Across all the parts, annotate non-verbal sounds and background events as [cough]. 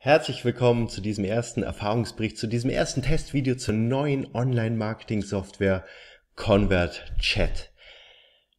Herzlich willkommen zu diesem ersten Erfahrungsbericht, zu diesem ersten Testvideo zur neuen Online-Marketing-Software Convert Chat.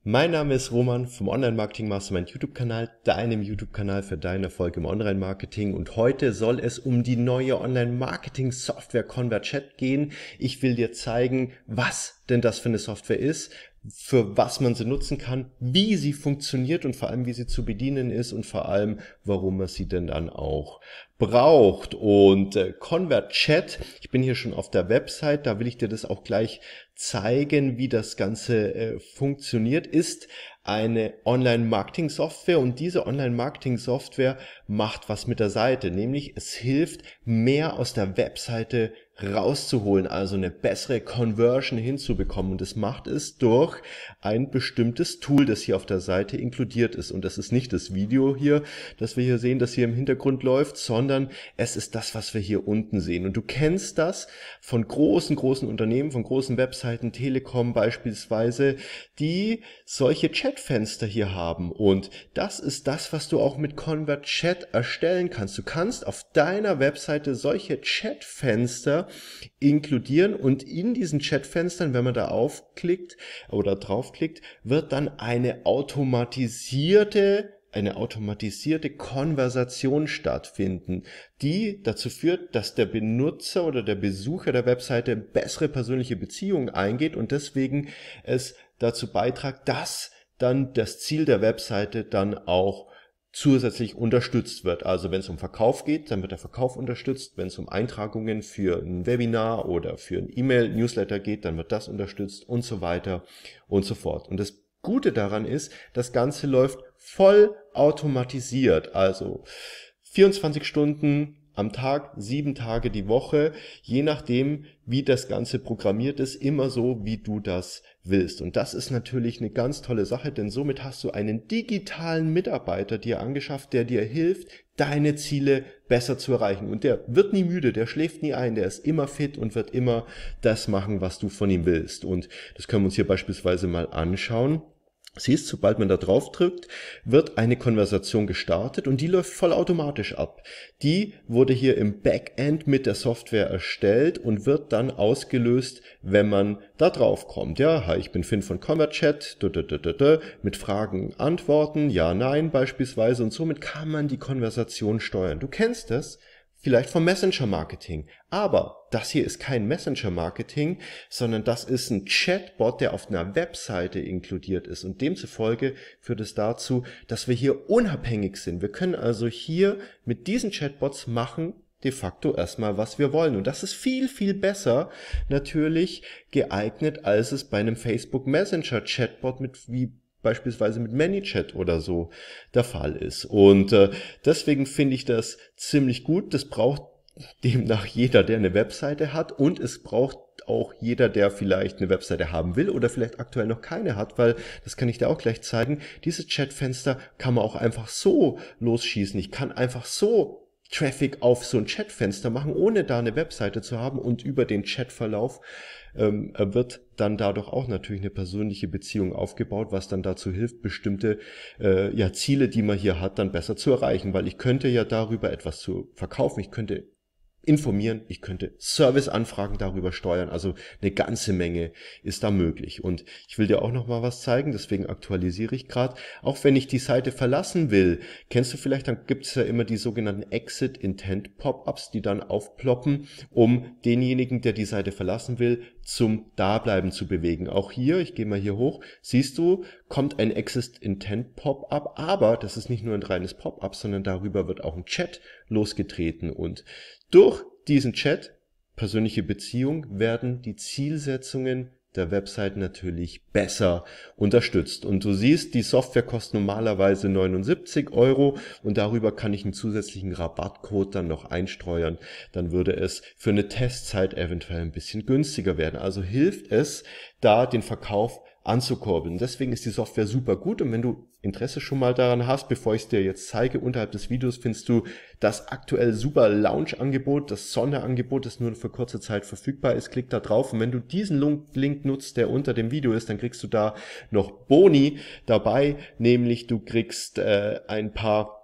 Mein Name ist Roman vom Online-Marketing Mastermind YouTube-Kanal, deinem YouTube-Kanal für deinen Erfolg im Online-Marketing. Und heute soll es um die neue Online-Marketing-Software Convert Chat gehen. Ich will dir zeigen, was denn das für eine Software ist, für was man sie nutzen kann, wie sie funktioniert und vor allem, wie sie zu bedienen ist und vor allem, warum man sie denn dann auch braucht. Und äh, Convert Chat, ich bin hier schon auf der Website, da will ich dir das auch gleich zeigen, wie das Ganze äh, funktioniert, ist eine Online-Marketing-Software und diese Online-Marketing-Software macht was mit der Seite, nämlich es hilft, mehr aus der Webseite rauszuholen, also eine bessere Conversion hinzubekommen. Und das macht es durch ein bestimmtes Tool, das hier auf der Seite inkludiert ist. Und das ist nicht das Video hier, das wir hier sehen, das hier im Hintergrund läuft, sondern es ist das, was wir hier unten sehen. Und du kennst das von großen, großen Unternehmen, von großen Webseiten, Telekom beispielsweise, die solche Chatfenster hier haben. Und das ist das, was du auch mit Convert Chat erstellen kannst. Du kannst auf deiner Webseite solche Chatfenster inkludieren und in diesen Chatfenstern, wenn man da aufklickt oder draufklickt, wird dann eine automatisierte eine automatisierte Konversation stattfinden, die dazu führt, dass der Benutzer oder der Besucher der Webseite bessere persönliche Beziehungen eingeht und deswegen es dazu beitragt, dass dann das Ziel der Webseite dann auch zusätzlich unterstützt wird. Also wenn es um Verkauf geht, dann wird der Verkauf unterstützt. Wenn es um Eintragungen für ein Webinar oder für ein E-Mail-Newsletter geht, dann wird das unterstützt und so weiter und so fort. Und das Gute daran ist, das Ganze läuft voll automatisiert. Also 24 Stunden am Tag, sieben Tage die Woche, je nachdem, wie das Ganze programmiert ist, immer so, wie du das willst. Und das ist natürlich eine ganz tolle Sache, denn somit hast du einen digitalen Mitarbeiter dir angeschafft, der dir hilft, deine Ziele besser zu erreichen. Und der wird nie müde, der schläft nie ein, der ist immer fit und wird immer das machen, was du von ihm willst. Und das können wir uns hier beispielsweise mal anschauen. Siehst, sobald man da drauf drückt, wird eine Konversation gestartet und die läuft vollautomatisch ab. Die wurde hier im Backend mit der Software erstellt und wird dann ausgelöst, wenn man da drauf kommt. Ja, hi, ich bin Finn von Commerchat, mit Fragen, Antworten, ja, nein beispielsweise und somit kann man die Konversation steuern. Du kennst das? vielleicht vom Messenger-Marketing. Aber das hier ist kein Messenger-Marketing, sondern das ist ein Chatbot, der auf einer Webseite inkludiert ist. Und demzufolge führt es dazu, dass wir hier unabhängig sind. Wir können also hier mit diesen Chatbots machen, de facto erstmal, was wir wollen. Und das ist viel, viel besser natürlich geeignet, als es bei einem Facebook Messenger Chatbot mit wie beispielsweise mit ManyChat oder so der Fall ist. Und äh, deswegen finde ich das ziemlich gut. Das braucht [laughs] demnach jeder, der eine Webseite hat und es braucht auch jeder, der vielleicht eine Webseite haben will oder vielleicht aktuell noch keine hat, weil das kann ich dir auch gleich zeigen. Diese Chatfenster kann man auch einfach so losschießen. Ich kann einfach so Traffic auf so ein Chatfenster machen, ohne da eine Webseite zu haben und über den Chatverlauf ähm, wird dann dadurch auch natürlich eine persönliche Beziehung aufgebaut, was dann dazu hilft, bestimmte äh, ja, Ziele, die man hier hat, dann besser zu erreichen, weil ich könnte ja darüber etwas zu verkaufen, ich könnte informieren, ich könnte Serviceanfragen darüber steuern. Also eine ganze Menge ist da möglich. Und ich will dir auch noch mal was zeigen, deswegen aktualisiere ich gerade. Auch wenn ich die Seite verlassen will, kennst du vielleicht, dann gibt es ja immer die sogenannten Exit Intent Pop-ups, die dann aufploppen, um denjenigen, der die Seite verlassen will, zum Dableiben zu bewegen. Auch hier, ich gehe mal hier hoch, siehst du, kommt ein Exit Intent Pop-up, aber das ist nicht nur ein reines Pop-up, sondern darüber wird auch ein Chat losgetreten und durch diesen Chat, persönliche Beziehung, werden die Zielsetzungen der Website natürlich besser unterstützt. Und du siehst, die Software kostet normalerweise 79 Euro und darüber kann ich einen zusätzlichen Rabattcode dann noch einstreuern. Dann würde es für eine Testzeit eventuell ein bisschen günstiger werden. Also hilft es, da den Verkauf anzukurbeln. Deswegen ist die Software super gut und wenn du Interesse schon mal daran hast, bevor ich es dir jetzt zeige, unterhalb des Videos findest du das aktuell super Lounge-Angebot, das Sonderangebot, das nur für kurze Zeit verfügbar ist. Klick da drauf und wenn du diesen Link nutzt, der unter dem Video ist, dann kriegst du da noch Boni dabei, nämlich du kriegst äh, ein paar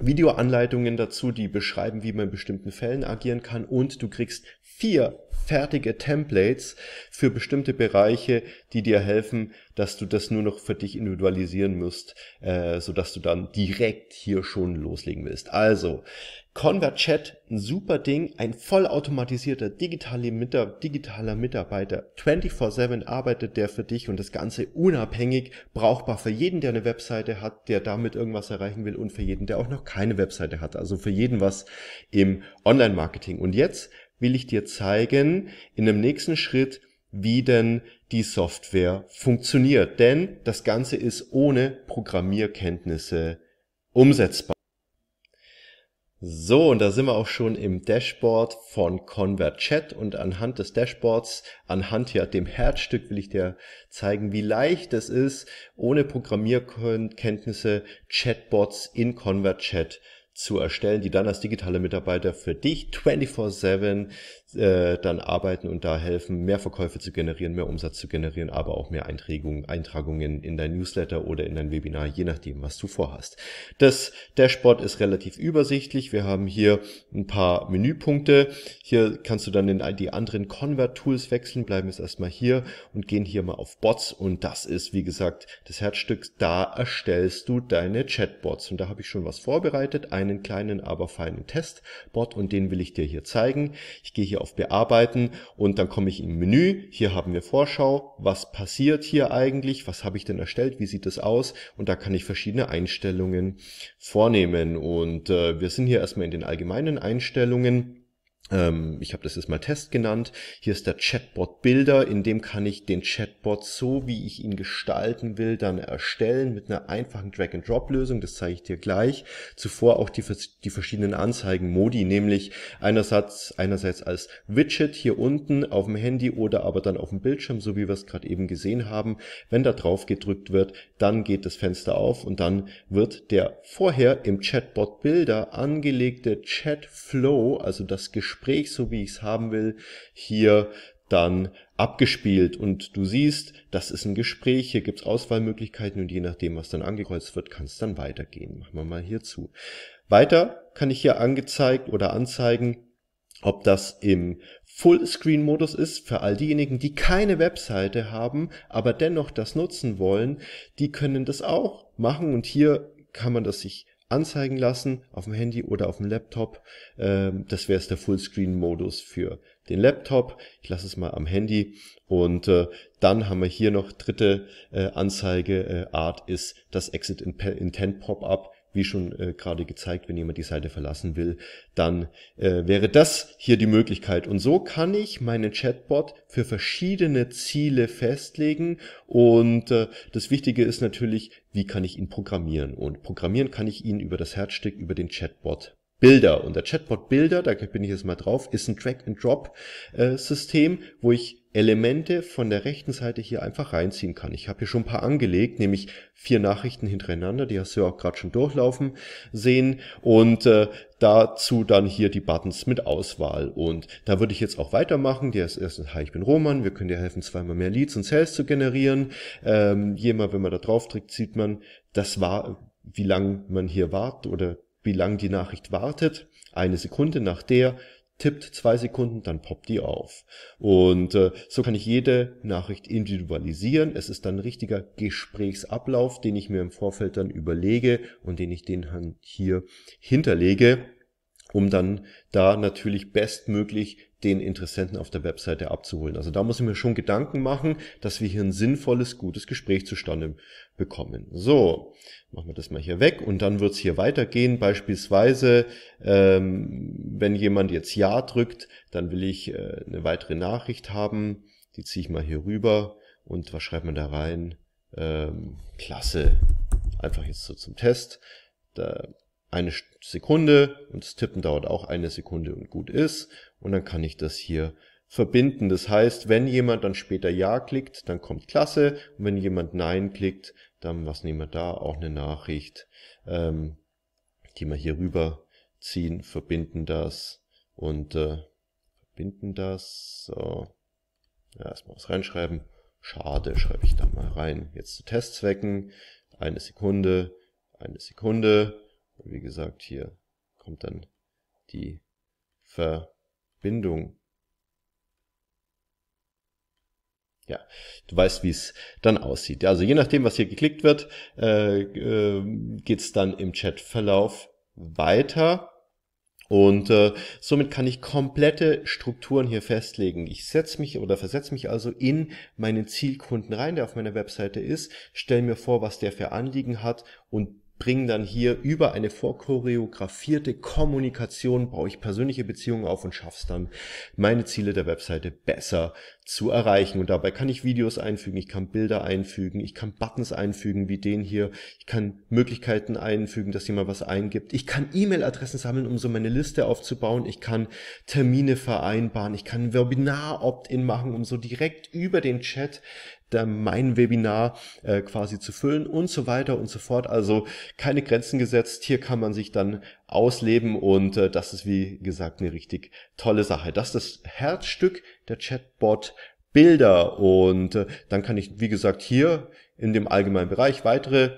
Videoanleitungen dazu, die beschreiben, wie man in bestimmten Fällen agieren kann und du kriegst vier fertige Templates für bestimmte Bereiche, die dir helfen, dass du das nur noch für dich individualisieren musst, äh, sodass du dann direkt hier schon loslegen willst. Also, Convert Chat, ein super Ding, ein vollautomatisierter digitale, digitaler Mitarbeiter, 24-7 arbeitet der für dich und das Ganze unabhängig, brauchbar für jeden, der eine Webseite hat, der damit irgendwas erreichen will und für jeden, der auch noch keine Webseite hat. Also für jeden was im Online-Marketing. Und jetzt will ich dir zeigen, in dem nächsten Schritt, wie denn die Software funktioniert, denn das Ganze ist ohne Programmierkenntnisse umsetzbar. So, und da sind wir auch schon im Dashboard von ConvertChat und anhand des Dashboards, anhand ja dem Herzstück will ich dir zeigen, wie leicht es ist, ohne Programmierkenntnisse Chatbots in ConvertChat zu erstellen, die dann als digitale Mitarbeiter für dich 24/7 äh, dann arbeiten und da helfen, mehr Verkäufe zu generieren, mehr Umsatz zu generieren, aber auch mehr Einträgungen, Eintragungen in dein Newsletter oder in dein Webinar, je nachdem, was du vorhast. Das Dashboard ist relativ übersichtlich. Wir haben hier ein paar Menüpunkte. Hier kannst du dann in die anderen Convert-Tools wechseln, bleiben jetzt erstmal hier und gehen hier mal auf Bots und das ist, wie gesagt, das Herzstück. Da erstellst du deine Chatbots und da habe ich schon was vorbereitet. Ein einen kleinen, aber feinen Testbot und den will ich dir hier zeigen. Ich gehe hier auf Bearbeiten und dann komme ich im Menü. Hier haben wir Vorschau. Was passiert hier eigentlich? Was habe ich denn erstellt? Wie sieht das aus? Und da kann ich verschiedene Einstellungen vornehmen. Und äh, wir sind hier erstmal in den allgemeinen Einstellungen. Ähm, ich habe das jetzt mal Test genannt. Hier ist der Chatbot Bilder, in dem kann ich den Chatbot so, wie ich ihn gestalten will, dann erstellen mit einer einfachen Drag-and-Drop-Lösung. Das zeige ich dir gleich. Zuvor auch die, die verschiedenen Anzeigen-Modi, nämlich einerseits, einerseits als Widget hier unten auf dem Handy oder aber dann auf dem Bildschirm, so wie wir es gerade eben gesehen haben. Wenn da drauf gedrückt wird, dann geht das Fenster auf und dann wird der vorher im Chatbot Bilder angelegte Chat Flow, also das Gespräch, Gespräch, so wie ich es haben will, hier dann abgespielt. Und du siehst, das ist ein Gespräch, hier gibt's Auswahlmöglichkeiten und je nachdem, was dann angekreuzt wird, kann es dann weitergehen. Machen wir mal hier zu. Weiter kann ich hier angezeigt oder anzeigen, ob das im Fullscreen-Modus ist für all diejenigen, die keine Webseite haben, aber dennoch das nutzen wollen, die können das auch machen und hier kann man das sich anzeigen lassen auf dem Handy oder auf dem Laptop. Ähm, das wäre es der Fullscreen-Modus für den Laptop. Ich lasse es mal am Handy und äh, dann haben wir hier noch dritte äh, Anzeigeart äh, ist das Exit Intent Pop-up wie schon äh, gerade gezeigt, wenn jemand die Seite verlassen will, dann äh, wäre das hier die Möglichkeit. Und so kann ich meinen Chatbot für verschiedene Ziele festlegen. Und äh, das Wichtige ist natürlich, wie kann ich ihn programmieren? Und programmieren kann ich ihn über das Herzstück, über den Chatbot. Bilder. Und der Chatbot Bilder, da bin ich jetzt mal drauf, ist ein Drag-and-Drop-System, äh, wo ich Elemente von der rechten Seite hier einfach reinziehen kann. Ich habe hier schon ein paar angelegt, nämlich vier Nachrichten hintereinander, die hast du ja auch gerade schon durchlaufen sehen und äh, dazu dann hier die Buttons mit Auswahl und da würde ich jetzt auch weitermachen. Der ist erstens, hi, ich bin Roman, wir können dir helfen, zweimal mehr Leads und Sales zu generieren. Ähm, jemal, wenn man da drauf drückt, sieht man, das war wie lange man hier wartet oder wie lang die Nachricht wartet. Eine Sekunde nach der tippt zwei Sekunden, dann poppt die auf. Und äh, so kann ich jede Nachricht individualisieren. Es ist dann ein richtiger Gesprächsablauf, den ich mir im Vorfeld dann überlege und den ich den hier hinterlege um dann da natürlich bestmöglich den Interessenten auf der Webseite abzuholen. Also da muss ich mir schon Gedanken machen, dass wir hier ein sinnvolles, gutes Gespräch zustande bekommen. So, machen wir das mal hier weg und dann wird's hier weitergehen. Beispielsweise, ähm, wenn jemand jetzt Ja drückt, dann will ich äh, eine weitere Nachricht haben. Die ziehe ich mal hier rüber und was schreibt man da rein? Ähm, Klasse. Einfach jetzt so zum Test. Da eine Sekunde und das Tippen dauert auch eine Sekunde und gut ist. Und dann kann ich das hier verbinden. Das heißt, wenn jemand dann später Ja klickt, dann kommt Klasse. Und wenn jemand Nein klickt, dann, was nehmen wir da? Auch eine Nachricht, ähm, die wir hier rüber ziehen, verbinden das und äh, verbinden das. So. Ja, erstmal was reinschreiben. Schade, schreibe ich da mal rein. Jetzt zu Testzwecken. Eine Sekunde, eine Sekunde, und wie gesagt, hier kommt dann die Verbindung. Ja, du weißt, wie es dann aussieht. Also je nachdem, was hier geklickt wird, äh, äh, geht's dann im Chatverlauf weiter. Und äh, somit kann ich komplette Strukturen hier festlegen. Ich setze mich oder versetze mich also in meinen Zielkunden rein, der auf meiner Webseite ist, stelle mir vor, was der für Anliegen hat und bringen dann hier über eine vorchoreografierte Kommunikation, baue ich persönliche Beziehungen auf und schaffe es dann, meine Ziele der Webseite besser zu erreichen. Und dabei kann ich Videos einfügen, ich kann Bilder einfügen, ich kann Buttons einfügen, wie den hier, ich kann Möglichkeiten einfügen, dass jemand was eingibt, ich kann E-Mail-Adressen sammeln, um so meine Liste aufzubauen, ich kann Termine vereinbaren, ich kann Webinar-Opt-in machen, um so direkt über den Chat mein Webinar äh, quasi zu füllen und so weiter und so fort. Also keine Grenzen gesetzt. Hier kann man sich dann ausleben und äh, das ist wie gesagt eine richtig tolle Sache. Das ist das Herzstück der Chatbot Bilder und äh, dann kann ich wie gesagt hier in dem allgemeinen Bereich weitere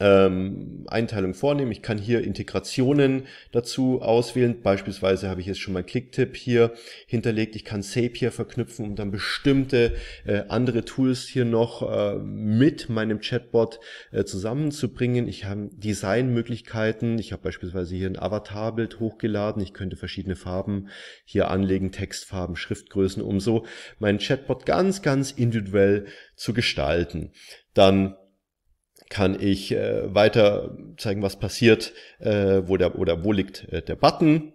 ähm, Einteilung vornehmen. Ich kann hier Integrationen dazu auswählen. Beispielsweise habe ich jetzt schon mal Clicktip hier hinterlegt. Ich kann Zapier verknüpfen, um dann bestimmte äh, andere Tools hier noch äh, mit meinem Chatbot äh, zusammenzubringen. Ich habe Designmöglichkeiten. Ich habe beispielsweise hier ein Avatarbild hochgeladen. Ich könnte verschiedene Farben hier anlegen, Textfarben, Schriftgrößen, um so meinen Chatbot ganz, ganz individuell zu gestalten. Dann kann ich äh, weiter zeigen, was passiert, äh, wo der oder wo liegt äh, der Button.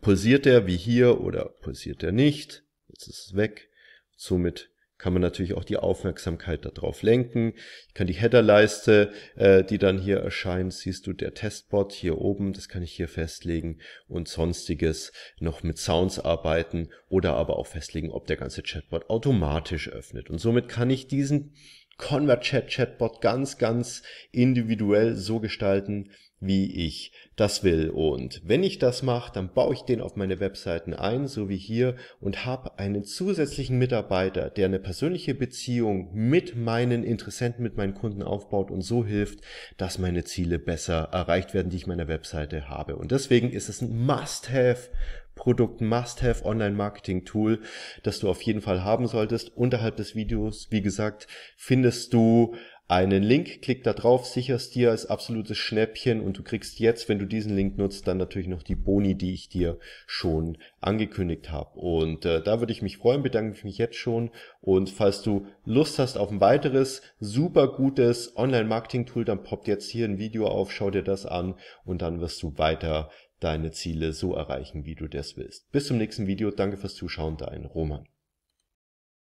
Pulsiert er wie hier oder pulsiert er nicht? Jetzt ist es weg. Somit kann man natürlich auch die Aufmerksamkeit darauf lenken. Ich kann die Headerleiste, äh, die dann hier erscheint, siehst du, der Testbot hier oben, das kann ich hier festlegen und sonstiges noch mit Sounds arbeiten oder aber auch festlegen, ob der ganze Chatbot automatisch öffnet. Und somit kann ich diesen Convert-Chat-Chatbot ganz, ganz individuell so gestalten, wie ich das will. Und wenn ich das mache, dann baue ich den auf meine Webseiten ein, so wie hier, und habe einen zusätzlichen Mitarbeiter, der eine persönliche Beziehung mit meinen Interessenten, mit meinen Kunden aufbaut und so hilft, dass meine Ziele besser erreicht werden, die ich meiner Webseite habe. Und deswegen ist es ein Must-Have Produkt Must-Have Online-Marketing-Tool, das du auf jeden Fall haben solltest. Unterhalb des Videos, wie gesagt, findest du einen Link, klick da drauf, sicherst dir als absolutes Schnäppchen und du kriegst jetzt, wenn du diesen Link nutzt, dann natürlich noch die Boni, die ich dir schon angekündigt habe. Und äh, da würde ich mich freuen, bedanke ich mich jetzt schon und falls du Lust hast auf ein weiteres super gutes Online-Marketing-Tool, dann poppt jetzt hier ein Video auf, schau dir das an und dann wirst du weiter deine Ziele so erreichen, wie du das willst. Bis zum nächsten Video. Danke fürs Zuschauen, dein Roman.